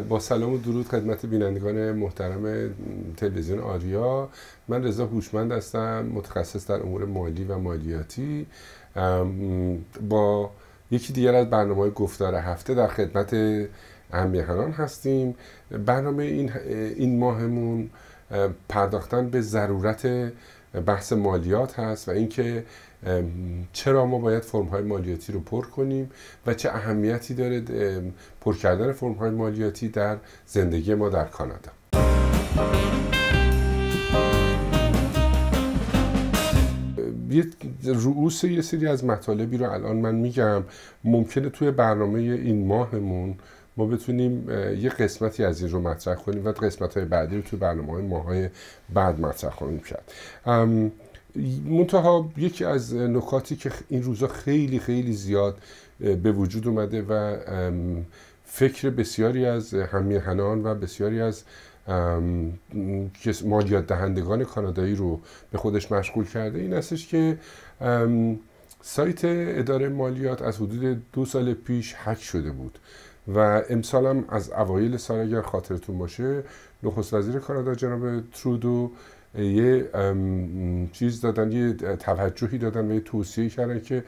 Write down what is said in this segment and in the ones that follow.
با سلام و درود خدمت بینندگان محترم تلویزیون آریا من رضا هوشمند هستم متخصص در امور مالی و مالیاتی با یکی دیگر از برنامه های گفتار هفته در خدمت همیهنان هستیم برنامه این, این ماهمون پرداختن به ضرورت بحث مالیات هست و اینکه چرا ما باید فرم های مالیاتی رو پر کنیم و چه اهمیتی داره پر کردن فرم های مالیاتی در زندگی ما در کانادا رؤوس یه سری از مطالبی رو الان من میگم ممکنه توی برنامه این ماهمون ما بتونیم یه قسمتی از این رو مطرح کنیم و قسمت های بعدی رو توی برنامه های های بعد مطرح خواهیم کرد منتها یکی از نکاتی که این روزا خیلی خیلی زیاد به وجود اومده و فکر بسیاری از همیهنان و بسیاری از مالیات دهندگان کانادایی رو به خودش مشغول کرده این استش که سایت اداره مالیات از حدود دو سال پیش هک شده بود و امسال هم از اوایل سال اگر خاطرتون باشه نخست وزیر کانادا جناب ترودو یه چیز دادن یه توجهی دادن و یه توصیه کردن که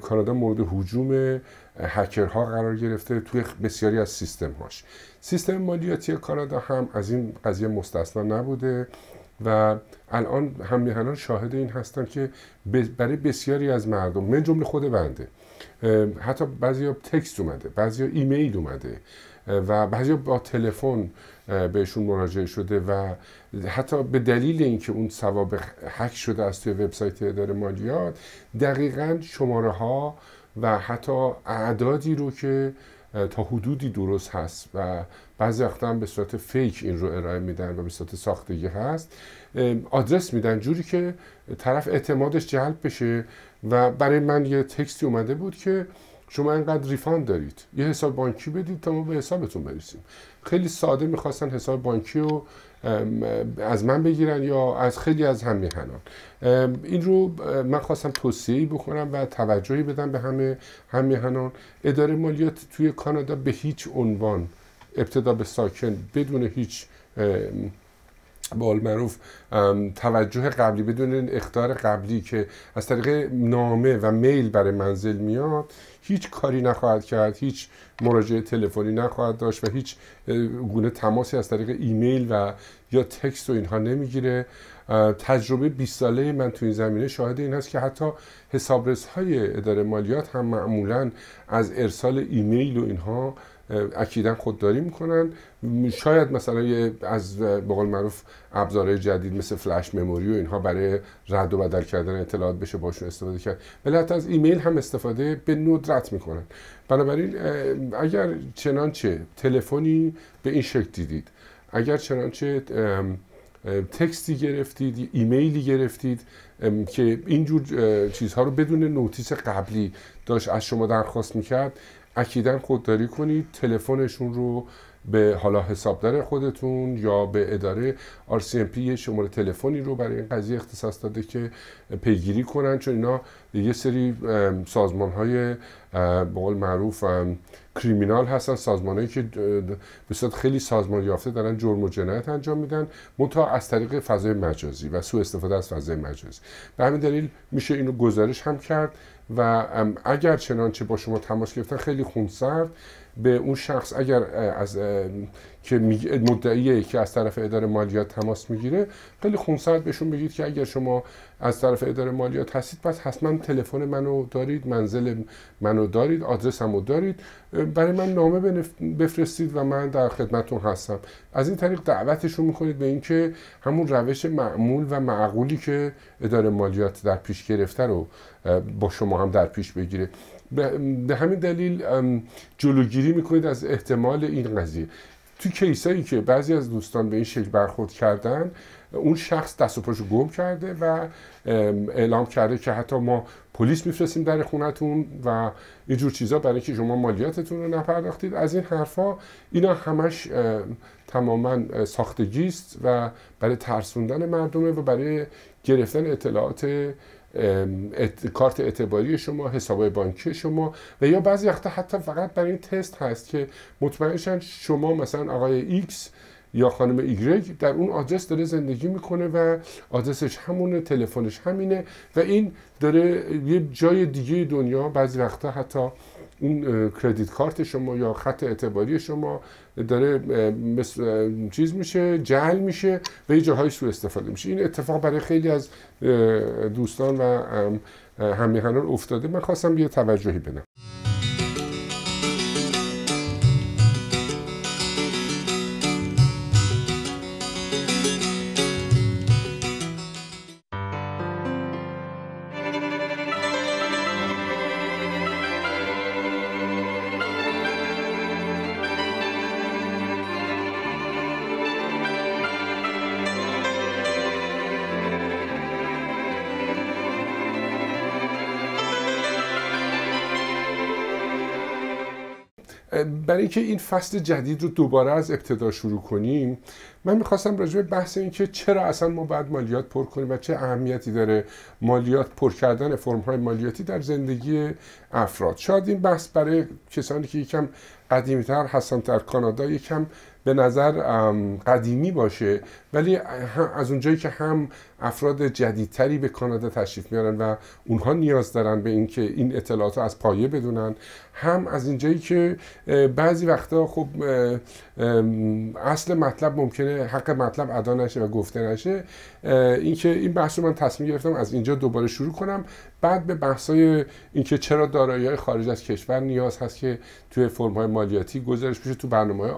کانادا مورد حجوم هکرها قرار گرفته توی بسیاری از سیستم هاش سیستم مالیاتی کانادا هم از این قضیه مستثنا نبوده و الان هم میهنان شاهد این هستن که برای بسیاری از مردم من جمله خود بنده حتی بعضی ها تکست اومده بعضی ها ایمیل اومده و بعضی با تلفن بهشون مراجعه شده و حتی به دلیل اینکه اون سوابق هک شده از توی وبسایت اداره مالیات دقیقا شماره ها و حتی اعدادی رو که تا حدودی درست هست و بعضی وقتا هم به صورت فیک این رو ارائه میدن و به صورت ساختگی هست آدرس میدن جوری که طرف اعتمادش جلب بشه و برای من یه تکستی اومده بود که شما انقدر ریفاند دارید یه حساب بانکی بدید تا ما به حسابتون برسیم خیلی ساده میخواستن حساب بانکی رو از من بگیرن یا از خیلی از هم این رو من خواستم توصیهی بکنم و توجهی بدم به همه هم اداره مالیات توی کانادا به هیچ عنوان ابتدا به ساکن بدون هیچ بال معروف توجه قبلی بدون اختار قبلی که از طریق نامه و میل برای منزل میاد هیچ کاری نخواهد کرد هیچ مراجعه تلفنی نخواهد داشت و هیچ گونه تماسی از طریق ایمیل و یا تکست و اینها نمیگیره تجربه 20 ساله من تو این زمینه شاهد این هست که حتی حسابرس های اداره مالیات هم معمولا از ارسال ایمیل و اینها اکیدا خودداری میکنن شاید مثلا از به قول معروف ابزارهای جدید مثل فلش مموری و اینها برای رد و بدل کردن اطلاعات بشه باشون استفاده کرد ولی حتی از ایمیل هم استفاده به ندرت میکنن بنابراین اگر چنانچه تلفنی به این شکل دیدید اگر چنانچه تکستی گرفتید ایمیلی گرفتید که اینجور چیزها رو بدون نوتیس قبلی داشت از شما درخواست میکرد اکیدا خودداری کنید تلفنشون رو به حالا حسابدار خودتون یا به اداره RCMP یه شماره تلفنی رو برای این قضیه اختصاص داده که پیگیری کنن چون اینا یه سری سازمان های به قول معروف کریمینال هستن هایی که به خیلی سازمان یافته دارن جرم و جنایت انجام میدن متا از طریق فضای مجازی و سوء استفاده از فضای مجازی به همین دلیل میشه اینو گزارش هم کرد و اگر چنانچه با شما تماس گرفتن خیلی خونسرد به اون شخص اگر از که مدعیه که از طرف اداره مالیات تماس میگیره خیلی خونسرد بهشون بگید که اگر شما از طرف اداره مالیات هستید پس حتما تلفن منو دارید منزل منو دارید آدرسمو دارید برای من نامه بفرستید و من در خدمتون هستم از این طریق دعوتشون میکنید به اینکه همون روش معمول و معقولی که اداره مالیات در پیش گرفته رو با شما هم در پیش بگیره به همین دلیل جلوگیری جلوگیری از احتمال این قضیه تو کیسایی که بعضی از دوستان به این شکل برخورد کردن اون شخص دست و پاشو گم کرده و اعلام کرده که حتی ما پلیس میفرستیم در خونتون و اینجور چیزا برای که شما مالیاتتون رو نپرداختید از این حرفا اینا همش تماما ساختگی است و برای ترسوندن مردمه و برای گرفتن اطلاعات کارت اعتباری شما حساب بانکی شما و یا بعضی وقتا حتی فقط برای این تست هست که مطمئنشن شما مثلا آقای ایکس یا خانم ایگرگ در اون آدرس داره زندگی میکنه و آدرسش همونه تلفنش همینه و این داره یه جای دیگه دنیا بعضی وقتا حتی اون کردیت کارت شما یا خط اعتباری شما داره مثل چیز میشه جعل میشه و یه جاهای سوء استفاده میشه این اتفاق برای خیلی از دوستان و همیهنان افتاده من خواستم یه توجهی بدم برای اینکه این فصل جدید رو دوباره از ابتدا شروع کنیم من میخواستم راجع به بحث این که چرا اصلا ما باید مالیات پر کنیم و چه اهمیتی داره مالیات پر کردن فرمهای مالیاتی در زندگی افراد شاید این بحث برای کسانی که یکم تر هستن در کانادا یکم به نظر قدیمی باشه ولی از اونجایی که هم افراد جدیدتری به کانادا تشریف میارن و اونها نیاز دارن به اینکه این اطلاعات رو از پایه بدونن هم از اینجایی که بعضی وقتا خب اصل مطلب ممکنه حق مطلب ادا نشه و گفته نشه اینکه این بحث رو من تصمیم گرفتم از اینجا دوباره شروع کنم بعد به بحثای اینکه چرا دارایی خارج از کشور نیاز هست که توی فرم های مالیاتی گزارش بشه تو برنامه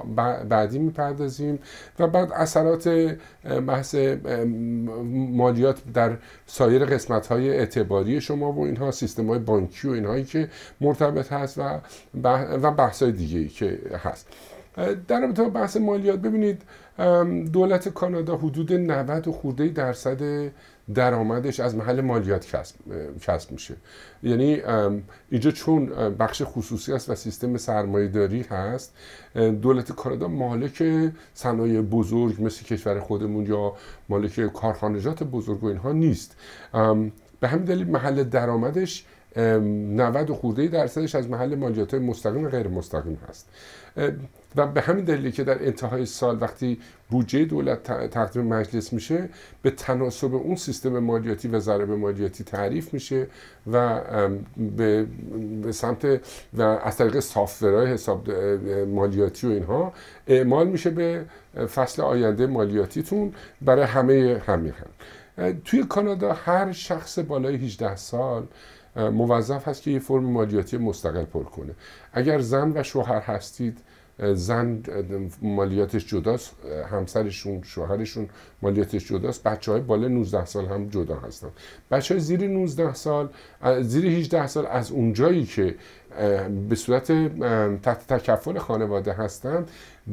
بعد بعدی میپردازیم و بعد اثرات بحث مالیات در سایر قسمت های اعتباری شما و اینها سیستم های بانکی و اینهایی که مرتبط هست و و بحث های دیگه که هست در رابطه بحث مالیات ببینید دولت کانادا حدود 90 و خورده درصد درآمدش از محل مالیات کسب, میشه یعنی اینجا چون بخش خصوصی است و سیستم سرمایه داری هست دولت کانادا مالک صنایع بزرگ مثل کشور خودمون یا مالک کارخانجات بزرگ و اینها نیست به همین دلیل محل درآمدش 90 خورده درصدش از محل مالیات مستقیم و غیر مستقیم هست و به همین دلیلی که در انتهای سال وقتی بودجه دولت تقدیم مجلس میشه به تناسب اون سیستم مالیاتی و ضرب مالیاتی تعریف میشه و به سمت و از طریق سافتورهای حساب مالیاتی و اینها اعمال میشه به فصل آینده مالیاتیتون برای همه همین هم توی کانادا هر شخص بالای 18 سال موظف هست که یه فرم مالیاتی مستقل پر کنه اگر زن و شوهر هستید زن مالیاتش جداست همسرشون شوهرشون مالیاتش جداست بچه های بالا 19 سال هم جدا هستن بچه های زیر 19 سال زیر 18 سال از اونجایی که به صورت تحت تکفل خانواده هستن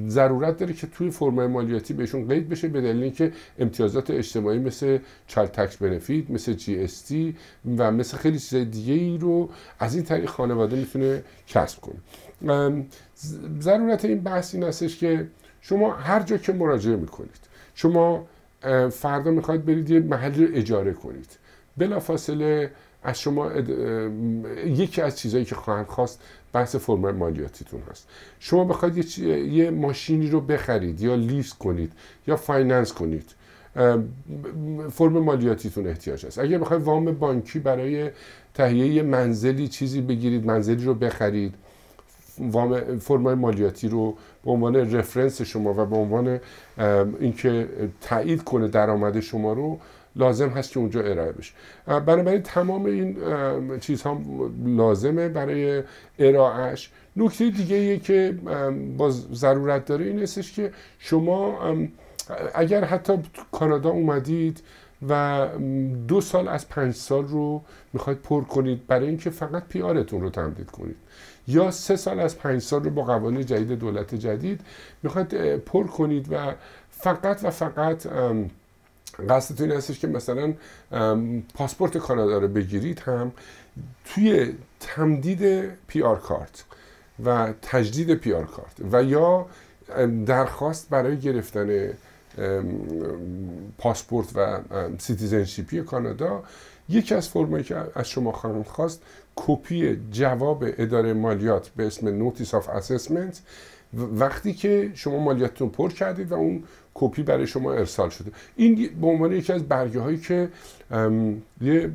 ضرورت داره که توی فرمای مالیاتی بهشون قید بشه به دلیل اینکه امتیازات اجتماعی مثل چال تکس بنفیت مثل جی اس تی و مثل خیلی چیزای دیگه ای رو از این طریق خانواده میتونه کسب کنه ضرورت این بحث این هستش که شما هر جا که مراجعه میکنید شما فردا میخواید برید یه محلی رو اجاره کنید بلافاصله از شما یکی از چیزهایی که خواهند خواست بحث فرم مالیاتیتون هست شما بخواید یه, ماشینی رو بخرید یا لیز کنید یا فایننس کنید فرم مالیاتیتون احتیاج هست اگر بخواید وام بانکی برای تهیه منزلی چیزی بگیرید منزلی رو بخرید وام فرم مالیاتی رو به عنوان رفرنس شما و به عنوان اینکه تایید کنه درآمد شما رو لازم هست که اونجا ارائه بشه بنابراین تمام این چیزها لازمه برای ارائهش نکته دیگه یه که باز ضرورت داره این استش که شما اگر حتی کانادا اومدید و دو سال از پنج سال رو میخواید پر کنید برای اینکه فقط پیارتون رو تمدید کنید یا سه سال از پنج سال رو با قوانین جدید دولت جدید میخواید پر کنید و فقط و فقط قصد این هستش که مثلا پاسپورت کانادا رو بگیرید هم توی تمدید پی آر کارت و تجدید پی آر کارت و یا درخواست برای گرفتن پاسپورت و سیتیزنشیپی کانادا یکی از فرمایی که از شما خواهم خواست کپی جواب اداره مالیات به اسم نوتیس آف اسسمنت وقتی که شما مالیاتتون پر کردید و اون کپی برای شما ارسال شده این به عنوان یکی از برگه هایی که یه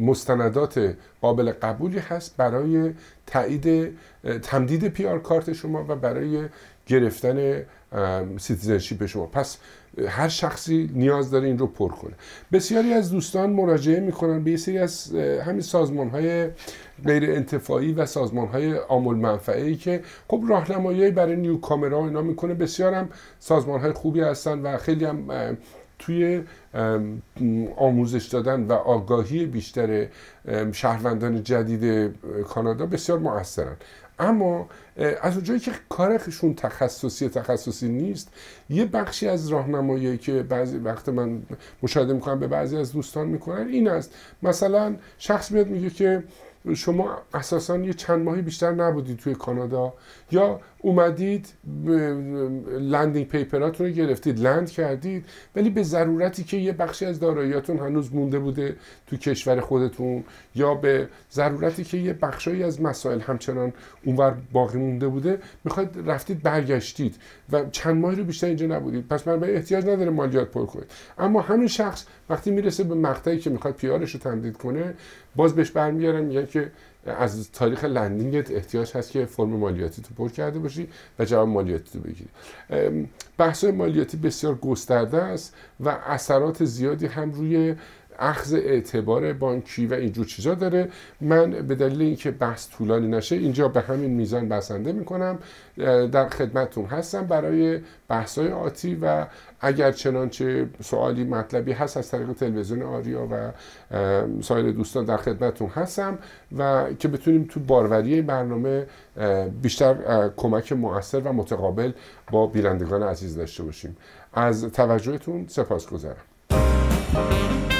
مستندات قابل قبولی هست برای تایید تمدید پی کارت شما و برای گرفتن سیتیزنشیپ شما پس هر شخصی نیاز داره این رو پر کنه بسیاری از دوستان مراجعه میکنن به سری از همین سازمان های غیر انتفاعی و سازمان های آمول منفعه که خب راهنمایی برای نیو کامرا اینا میکنه بسیار هم سازمان های خوبی هستن و خیلی هم توی آموزش دادن و آگاهی بیشتر شهروندان جدید کانادا بسیار موثرن اما از اونجایی که کارشون تخصصی تخصصی نیست یه بخشی از راهنمایی که بعضی وقت من مشاهده میکنم به بعضی از دوستان میکنن این است مثلا شخص میاد میگه که شما اساسا یه چند ماهی بیشتر نبودید توی کانادا یا اومدید لندینگ پیپراتون رو گرفتید لند کردید ولی به ضرورتی که یه بخشی از داراییاتون هنوز مونده بوده تو کشور خودتون یا به ضرورتی که یه بخشی از مسائل همچنان اونور باقی مونده بوده میخواید رفتید برگشتید و چند ماهی رو بیشتر اینجا نبودید پس من به احتیاج نداره مالیات پر کنید اما همین شخص وقتی میرسه به مقطعی که میخواد پیارش رو تمدید کنه باز بهش برمیارن میگن که از تاریخ لندینگت احتیاج هست که فرم مالیاتی تو پر کرده باشی و جواب مالیاتی تو بگیری بحث مالیاتی بسیار گسترده است و اثرات زیادی هم روی اخذ اعتبار بانکی و اینجور چیزا داره من به دلیل اینکه بحث طولانی نشه اینجا به همین میزان بسنده میکنم در خدمتتون هستم برای های آتی و اگر چنانچه سوالی مطلبی هست از طریق تلویزیون آریا و سایر دوستان در خدمتتون هستم و که بتونیم تو باروری برنامه بیشتر کمک مؤثر و متقابل با بیرندگان عزیز داشته باشیم از توجهتون سپاس سپاسگزارم